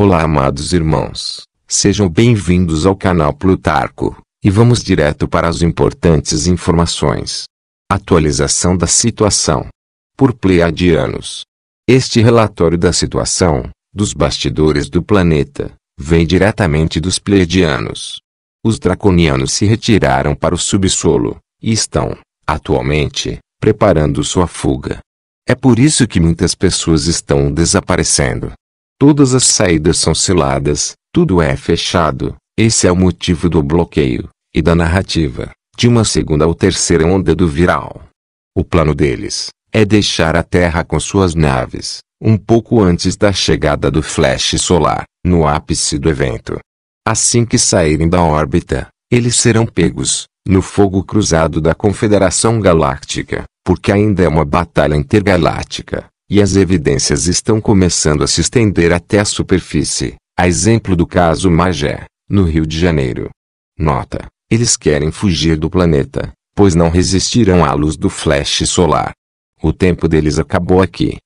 Olá, amados irmãos. Sejam bem-vindos ao canal Plutarco, e vamos direto para as importantes informações. Atualização da situação. Por Pleiadianos. Este relatório da situação, dos bastidores do planeta, vem diretamente dos Pleiadianos. Os draconianos se retiraram para o subsolo, e estão, atualmente, preparando sua fuga. É por isso que muitas pessoas estão desaparecendo. Todas as saídas são seladas, tudo é fechado. Esse é o motivo do bloqueio, e da narrativa, de uma segunda ou terceira onda do viral. O plano deles é deixar a Terra com suas naves, um pouco antes da chegada do flash solar, no ápice do evento. Assim que saírem da órbita, eles serão pegos, no fogo cruzado da Confederação Galáctica, porque ainda é uma batalha intergaláctica, e as evidências estão começando a se estender até a superfície, a exemplo do caso Magé, no Rio de Janeiro. Nota: eles querem fugir do planeta, pois não resistirão à luz do flash solar. O tempo deles acabou aqui.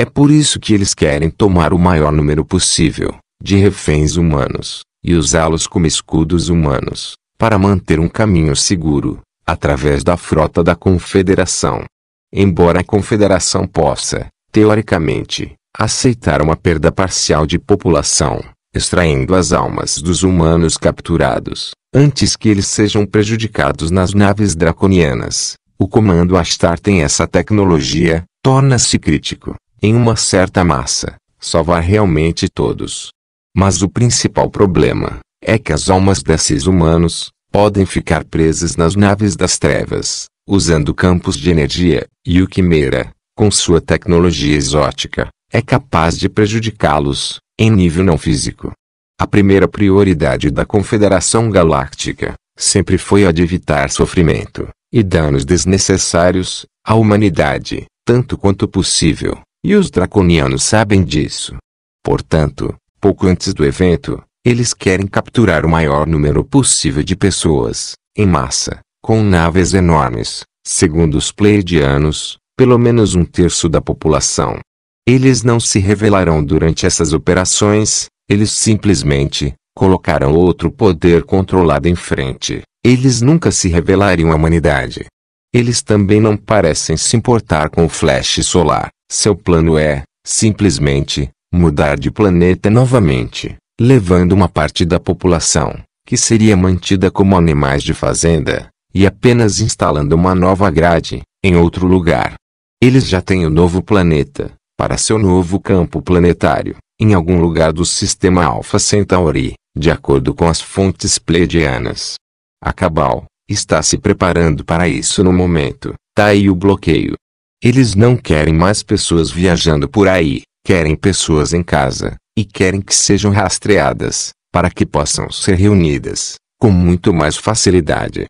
É por isso que eles querem tomar o maior número possível de reféns humanos e usá-los como escudos humanos para manter um caminho seguro através da frota da Confederação. Embora a Confederação possa, teoricamente, aceitar uma perda parcial de população, extraindo as almas dos humanos capturados, antes que eles sejam prejudicados nas naves draconianas. O comando Astar tem essa tecnologia, torna-se crítico, em uma certa massa, salvar realmente todos. Mas o principal problema é que as almas desses humanos podem ficar presas nas naves das trevas, usando campos de energia, e o Quimera, com sua tecnologia exótica, é capaz de prejudicá-los, em nível não físico. A primeira prioridade da Confederação Galáctica sempre foi a de evitar sofrimento e danos desnecessários à humanidade, tanto quanto possível, e os draconianos sabem disso. Portanto, pouco antes do evento, eles querem capturar o maior número possível de pessoas, em massa, com naves enormes, segundo os pleidianos, pelo menos um terço da população. Eles não se revelarão durante essas operações, eles simplesmente colocarão outro poder controlado em frente. Eles nunca se revelariam à humanidade. Eles também não parecem se importar com o flash solar. Seu plano é, simplesmente, mudar de planeta novamente, levando uma parte da população, que seria mantida como animais de fazenda, e apenas instalando uma nova grade, em outro lugar. Eles já têm o um novo planeta, para seu novo campo planetário, em algum lugar do sistema Alpha Centauri, de acordo com as fontes pleiadianas. A Cabal está se preparando para isso no momento, tá aí o bloqueio. Eles não querem mais pessoas viajando por aí, querem pessoas em casa, e querem que sejam rastreadas, para que possam ser reunidas, com muito mais facilidade.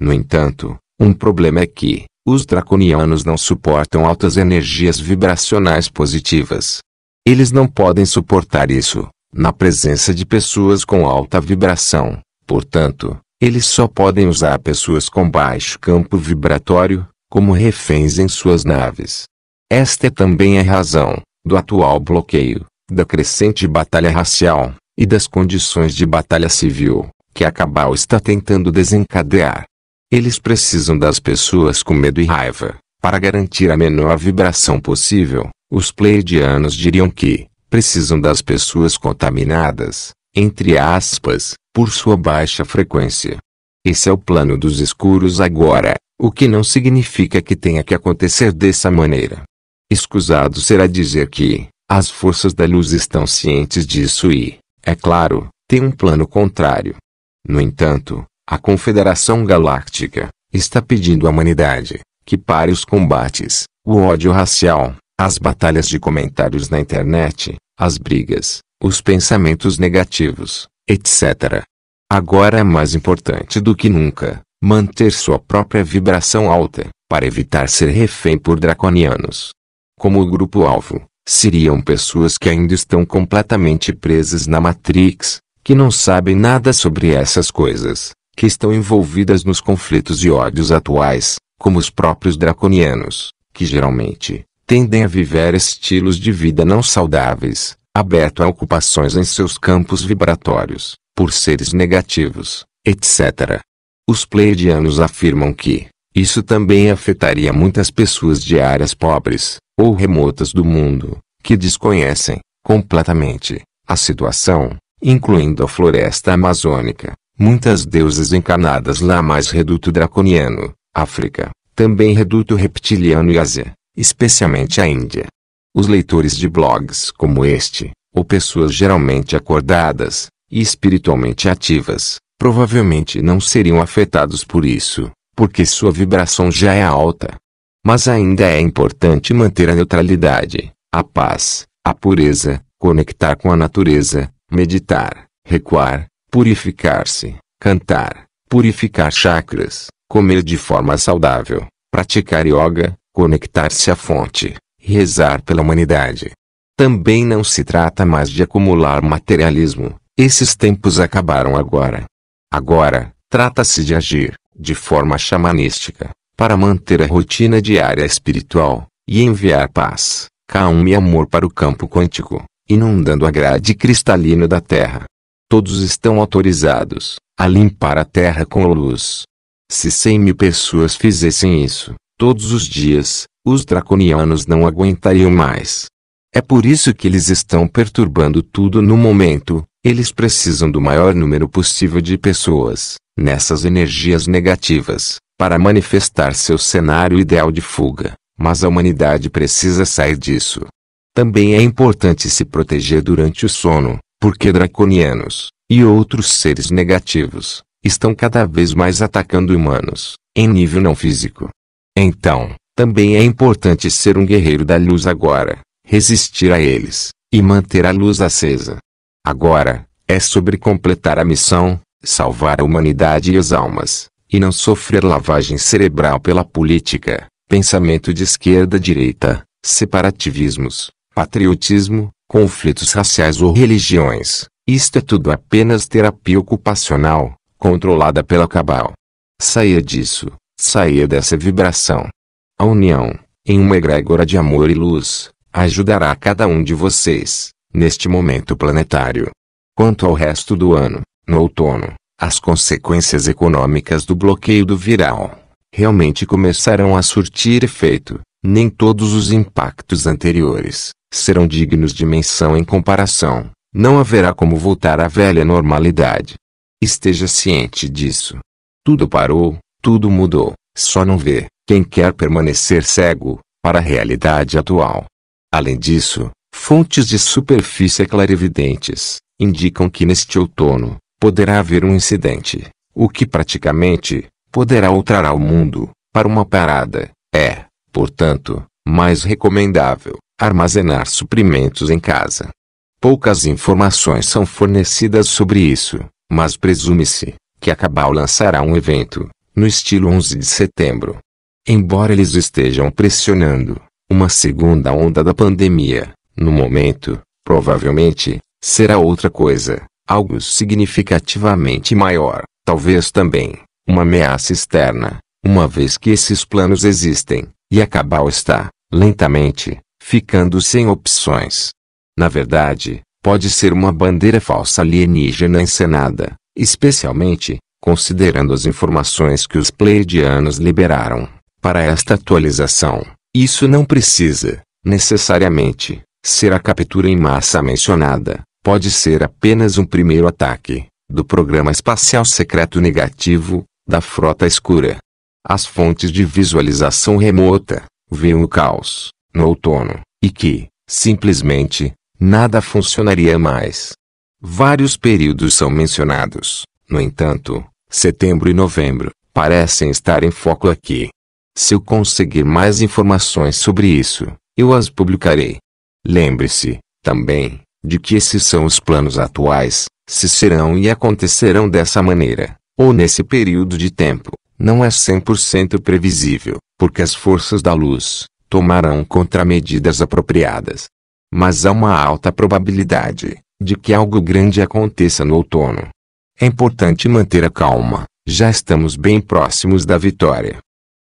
No entanto, um problema é que, os draconianos não suportam altas energias vibracionais positivas. Eles não podem suportar isso, na presença de pessoas com alta vibração, portanto, eles só podem usar pessoas com baixo campo vibratório, como reféns em suas naves. Esta é também a razão do atual bloqueio, da crescente batalha racial e das condições de batalha civil que a Cabal está tentando desencadear. Eles precisam das pessoas com medo e raiva. Para garantir a menor vibração possível, os pleiadianos diriam que precisam das pessoas contaminadas, entre aspas, por sua baixa frequência. Esse é o plano dos escuros agora, o que não significa que tenha que acontecer dessa maneira. Escusado será dizer que as forças da luz estão cientes disso e, é claro, têm um plano contrário. No entanto, a Confederação Galáctica está pedindo à humanidade que pare os combates, o ódio racial, as batalhas de comentários na internet, as brigas, os pensamentos negativos, etc. Agora é mais importante do que nunca manter sua própria vibração alta para evitar ser refém por draconianos. Como o grupo-alvo, seriam pessoas que ainda estão completamente presas na Matrix, que não sabem nada sobre essas coisas, que estão envolvidas nos conflitos e ódios atuais, como os próprios draconianos, que geralmente tendem a viver estilos de vida não saudáveis, aberto a ocupações em seus campos vibratórios, por seres negativos, etc. Os pleiadianos afirmam que isso também afetaria muitas pessoas de áreas pobres ou remotas do mundo, que desconhecem completamente a situação, incluindo a floresta amazônica, Muitas deusas encarnadas lá mais reduto draconiano, África, também reduto reptiliano e Ásia, especialmente a Índia. Os leitores de blogs como este, ou pessoas geralmente acordadas, e espiritualmente ativas, provavelmente não seriam afetados por isso, porque sua vibração já é alta. Mas ainda é importante manter a neutralidade, a paz, a pureza, conectar com a natureza, meditar, recuar, purificar-se, cantar, purificar chakras, comer de forma saudável, praticar yoga, conectar-se à fonte, rezar pela humanidade. Também não se trata mais de acumular materialismo, esses tempos acabaram agora. Agora, trata-se de agir, de forma xamanística, para manter a rotina diária espiritual, e enviar paz, calma e amor para o campo quântico, inundando a grade cristalina da Terra todos estão autorizados a limpar a terra com luz. Se cem mil pessoas fizessem isso, todos os dias, os draconianos não aguentariam mais. É por isso que eles estão perturbando tudo no momento, eles precisam do maior número possível de pessoas, nessas energias negativas, para manifestar seu cenário ideal de fuga, mas a humanidade precisa sair disso. Também é importante se proteger durante o sono, porque draconianos, e outros seres negativos, estão cada vez mais atacando humanos, em nível não físico. Então, também é importante ser um guerreiro da luz agora, resistir a eles, e manter a luz acesa. Agora, é sobre completar a missão, salvar a humanidade e as almas, e não sofrer lavagem cerebral pela política, pensamento de esquerda-direita, separativismos, patriotismo, conflitos raciais ou religiões. Isto é tudo apenas terapia ocupacional, controlada pela cabal. Saia disso, saia dessa vibração. A união, em uma egrégora de amor e luz, ajudará cada um de vocês, neste momento planetário. Quanto ao resto do ano, no outono, as consequências econômicas do bloqueio do viral realmente começarão a surtir efeito, nem todos os impactos anteriores serão dignos de menção em comparação, não haverá como voltar à velha normalidade. Esteja ciente disso. Tudo parou, tudo mudou, só não vê quem quer permanecer cego para a realidade atual. Além disso, fontes de superfície clarividentes indicam que neste outono poderá haver um incidente, o que praticamente poderá alterar o mundo para uma parada. É, portanto, mais recomendável armazenar suprimentos em casa. Poucas informações são fornecidas sobre isso, mas presume-se que a Cabal lançará um evento, no estilo 11 de setembro. Embora eles estejam pressionando uma segunda onda da pandemia, no momento, provavelmente, será outra coisa, algo significativamente maior, talvez também, uma ameaça externa, uma vez que esses planos existem, e a Cabal está, lentamente, ficando sem opções. Na verdade, pode ser uma bandeira falsa alienígena encenada, especialmente, considerando as informações que os pleiadianos liberaram. Para esta atualização, isso não precisa, necessariamente, ser a captura em massa mencionada, pode ser apenas um primeiro ataque, do Programa Espacial Secreto Negativo, da Frota Escura. As fontes de visualização remota, veem o caos no outono, e que, simplesmente, nada funcionaria mais. Vários períodos são mencionados, no entanto, setembro e novembro parecem estar em foco aqui. Se eu conseguir mais informações sobre isso, eu as publicarei. Lembre-se, também, de que esses são os planos atuais, se serão e acontecerão dessa maneira, ou nesse período de tempo, não é 100% previsível, porque as forças da luz, tomarão contramedidas apropriadas. Mas há uma alta probabilidade de que algo grande aconteça no outono. É importante manter a calma, já estamos bem próximos da vitória.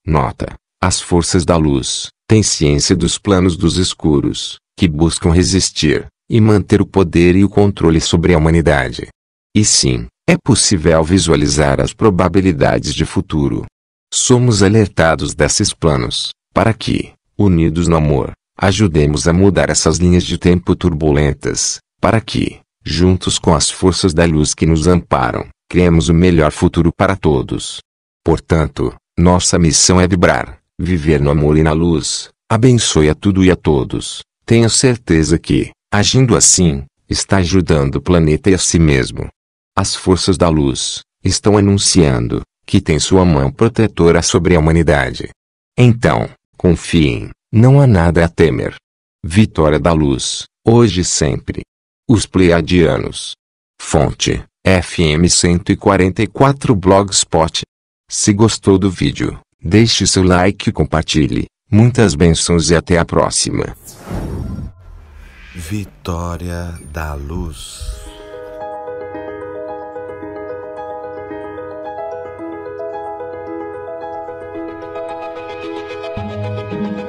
Nota: as forças da luz têm ciência dos planos dos escuros, que buscam resistir e manter o poder e o controle sobre a humanidade. E sim, é possível visualizar as probabilidades de futuro. Somos alertados desses planos, para que, unidos no amor, ajudemos a mudar essas linhas de tempo turbulentas, para que, juntos com as forças da luz que nos amparam, criemos o melhor futuro para todos. Portanto, nossa missão é vibrar, viver no amor e na luz, abençoe a tudo e a todos. Tenha certeza que, agindo assim, está ajudando o planeta e a si mesmo. As forças da luz estão anunciando que tem sua mão protetora sobre a humanidade. Então, Confiem, não há nada a temer. Vitória da Luz, hoje e sempre. Os Pleiadianos. Fonte, FM 144 Blogspot. Se gostou do vídeo, deixe seu like e compartilhe. Muitas bênçãos e até a próxima. Vitória da Luz. Thank you.